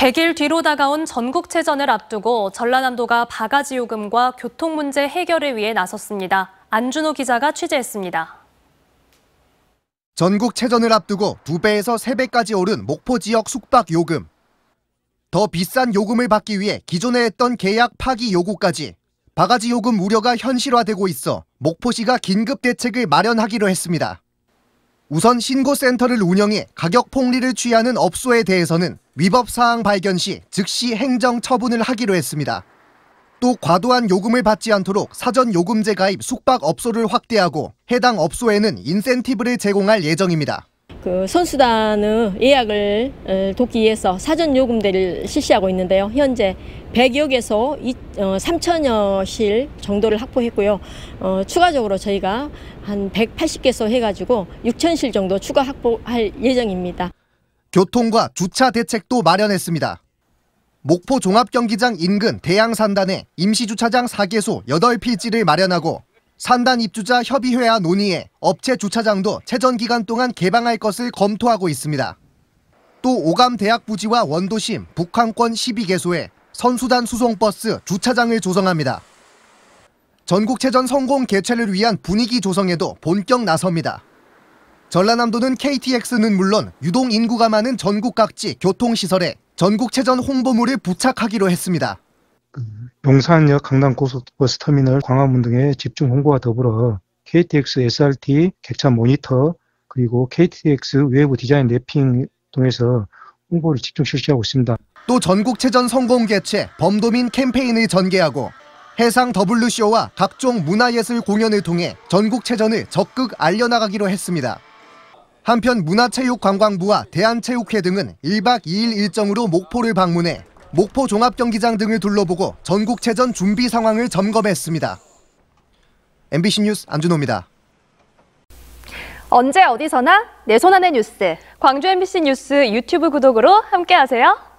100일 뒤로 다가온 전국체전을 앞두고 전라남도가 바가지 요금과 교통 문제 해결을 위해 나섰습니다. 안준호 기자가 취재했습니다. 전국체전을 앞두고 2배에서 3배까지 오른 목포 지역 숙박 요금. 더 비싼 요금을 받기 위해 기존에 했던 계약 파기 요구까지 바가지 요금 우려가 현실화되고 있어 목포시가 긴급 대책을 마련하기로 했습니다. 우선 신고센터를 운영해 가격 폭리를 취하는 업소에 대해서는 위법 사항 발견 시 즉시 행정 처분을 하기로 했습니다. 또 과도한 요금을 받지 않도록 사전 요금제 가입 숙박 업소를 확대하고 해당 업소에는 인센티브를 제공할 예정입니다. 그 선수단의 예약을 어, 돕기 위해서 사전 요금대를 실시하고 있는데요. 현재 100여 개소 3천여 실 정도를 확보했고요. 어, 추가적으로 저희가 한 180개소 해가지고 6천 실 정도 추가 확보할 예정입니다. 교통과 주차 대책도 마련했습니다. 목포 종합경기장 인근 대양산단에 임시주차장 4개소 8필지를 마련하고 산단 입주자 협의회와 논의해 업체 주차장도 체전 기간 동안 개방할 것을 검토하고 있습니다. 또 오감대학 부지와 원도심, 북한권 12개소에 선수단 수송버스 주차장을 조성합니다. 전국체전 성공 개최를 위한 분위기 조성에도 본격 나섭니다. 전라남도는 KTX는 물론 유동 인구가 많은 전국 각지 교통시설에 전국체전 홍보물을 부착하기로 했습니다. 용산역 강남고속버스터미널 광화문 등의 집중 홍보와 더불어 KTX SRT 객차 모니터 그리고 KTX 외부 디자인 랩핑 통해서 홍보를 집중 실시하고 있습니다. 또 전국체전 성공 개최, 범도민 캠페인을 전개하고 해상 WCO와 각종 문화예술 공연을 통해 전국체전을 적극 알려나가기로 했습니다. 한편 문화체육관광부와 대한체육회 등은 1박 2일 일정으로 목포를 방문해 목포 종합경기장 등을 둘러보고 전국체전 준비 상황을 점검했습니다. MBC 뉴스 안준호입니다. 언제 어디서나 내 손안의 뉴스. 광주 MBC 뉴스 유튜브 구독으로 함께하세요.